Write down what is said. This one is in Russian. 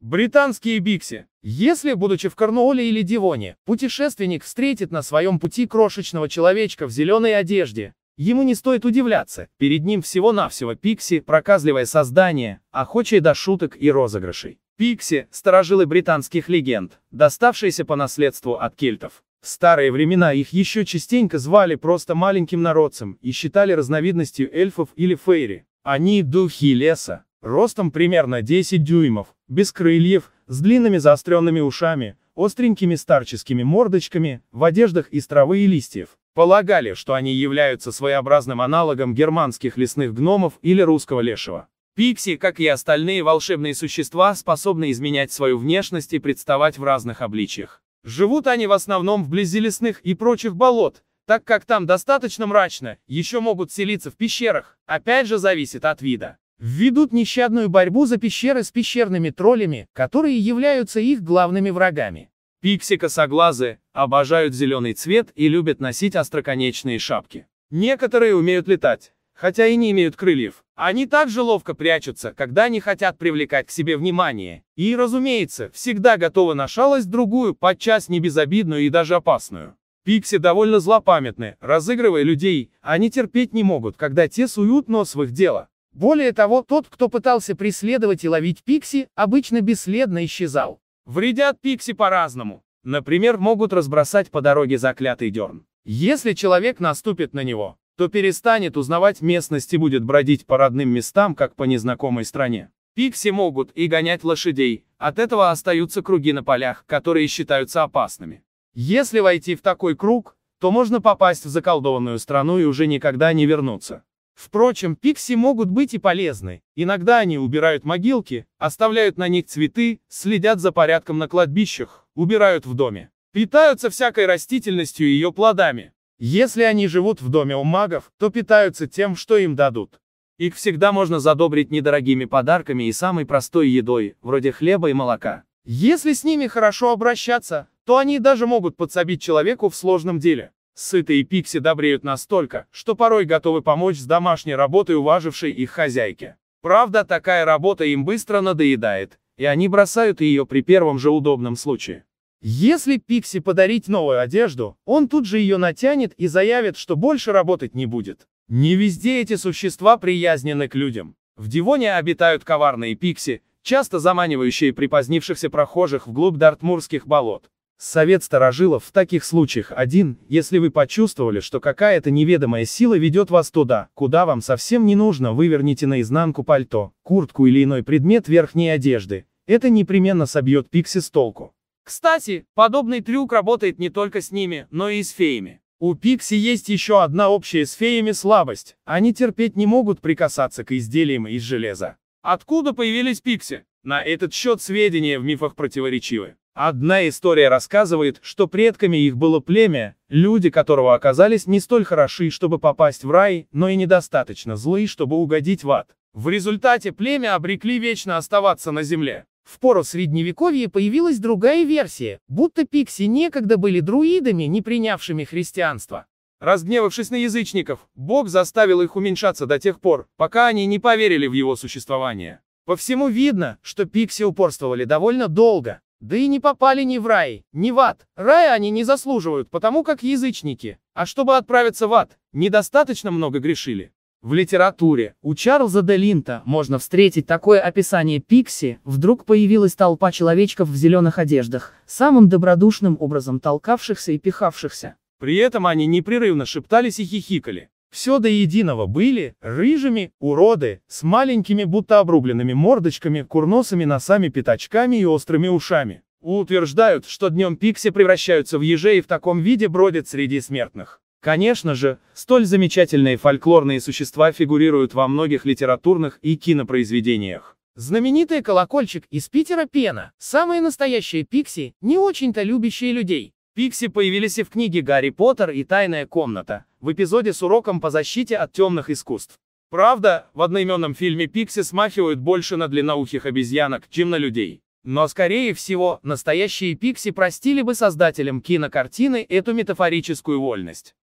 Британские бикси. Если, будучи в Корнуоле или Дивоне, путешественник встретит на своем пути крошечного человечка в зеленой одежде, ему не стоит удивляться, перед ним всего-навсего пикси, проказливое создание, охочее до шуток и розыгрышей. Пикси – сторожилы британских легенд, доставшиеся по наследству от кельтов. В старые времена их еще частенько звали просто маленьким народцем и считали разновидностью эльфов или фейри. Они – духи леса, ростом примерно 10 дюймов, без крыльев, с длинными заостренными ушами, остренькими старческими мордочками, в одеждах из травы и листьев. Полагали, что они являются своеобразным аналогом германских лесных гномов или русского лешего. Пикси, как и остальные волшебные существа, способны изменять свою внешность и представать в разных обличиях. Живут они в основном вблизи лесных и прочих болот, так как там достаточно мрачно, еще могут селиться в пещерах, опять же зависит от вида ведут нещадную борьбу за пещеры с пещерными троллями, которые являются их главными врагами. Пикси-косоглазы обожают зеленый цвет и любят носить остроконечные шапки. Некоторые умеют летать, хотя и не имеют крыльев. Они также ловко прячутся, когда не хотят привлекать к себе внимание. И, разумеется, всегда готовы на шалость другую, подчас небезобидную и даже опасную. Пикси довольно злопамятны, разыгрывая людей, они терпеть не могут, когда те суют нос в их дело. Более того, тот, кто пытался преследовать и ловить Пикси, обычно бесследно исчезал. Вредят Пикси по-разному. Например, могут разбросать по дороге заклятый дерн. Если человек наступит на него, то перестанет узнавать местность и будет бродить по родным местам, как по незнакомой стране. Пикси могут и гонять лошадей, от этого остаются круги на полях, которые считаются опасными. Если войти в такой круг, то можно попасть в заколдованную страну и уже никогда не вернуться. Впрочем, пикси могут быть и полезны. Иногда они убирают могилки, оставляют на них цветы, следят за порядком на кладбищах, убирают в доме. Питаются всякой растительностью и ее плодами. Если они живут в доме у магов, то питаются тем, что им дадут. Их всегда можно задобрить недорогими подарками и самой простой едой, вроде хлеба и молока. Если с ними хорошо обращаться, то они даже могут подсобить человеку в сложном деле. Сытые пикси добреют настолько, что порой готовы помочь с домашней работой уважившей их хозяйке. Правда, такая работа им быстро надоедает, и они бросают ее при первом же удобном случае. Если Пикси подарить новую одежду, он тут же ее натянет и заявит, что больше работать не будет. Не везде эти существа приязнены к людям. В Дивоне обитают коварные Пикси, часто заманивающие припозднившихся прохожих вглубь дартмурских болот. Совет старожилов в таких случаях один, если вы почувствовали, что какая-то неведомая сила ведет вас туда, куда вам совсем не нужно, выверните наизнанку пальто, куртку или иной предмет верхней одежды. Это непременно собьет Пикси с толку. Кстати, подобный трюк работает не только с ними, но и с феями. У Пикси есть еще одна общая с феями слабость. Они терпеть не могут прикасаться к изделиям из железа. Откуда появились Пикси? На этот счет сведения в мифах противоречивы. Одна история рассказывает, что предками их было племя, люди которого оказались не столь хороши, чтобы попасть в рай, но и недостаточно злы, чтобы угодить в ад. В результате племя обрекли вечно оставаться на земле. В пору Средневековья появилась другая версия, будто пикси некогда были друидами, не принявшими христианство. Разгневавшись на язычников, Бог заставил их уменьшаться до тех пор, пока они не поверили в его существование. По всему видно, что пикси упорствовали довольно долго, да и не попали ни в рай, ни в ад. Рая они не заслуживают, потому как язычники. А чтобы отправиться в ад, недостаточно много грешили. В литературе у Чарльза де Линта можно встретить такое описание Пикси, вдруг появилась толпа человечков в зеленых одеждах, самым добродушным образом толкавшихся и пихавшихся. При этом они непрерывно шептались и хихикали. Все до единого были, рыжими, уроды, с маленькими будто обрубленными мордочками, курносыми носами, пятачками и острыми ушами. Утверждают, что днем пикси превращаются в ежей и в таком виде бродят среди смертных. Конечно же, столь замечательные фольклорные существа фигурируют во многих литературных и кинопроизведениях. Знаменитый колокольчик из Питера Пена, самые настоящие пикси, не очень-то любящие людей. Пикси появились и в книге «Гарри Поттер и тайная комната», в эпизоде с уроком по защите от темных искусств. Правда, в одноименном фильме Пикси смахивают больше на длинноухих обезьянок, чем на людей. Но, скорее всего, настоящие Пикси простили бы создателям кинокартины эту метафорическую вольность.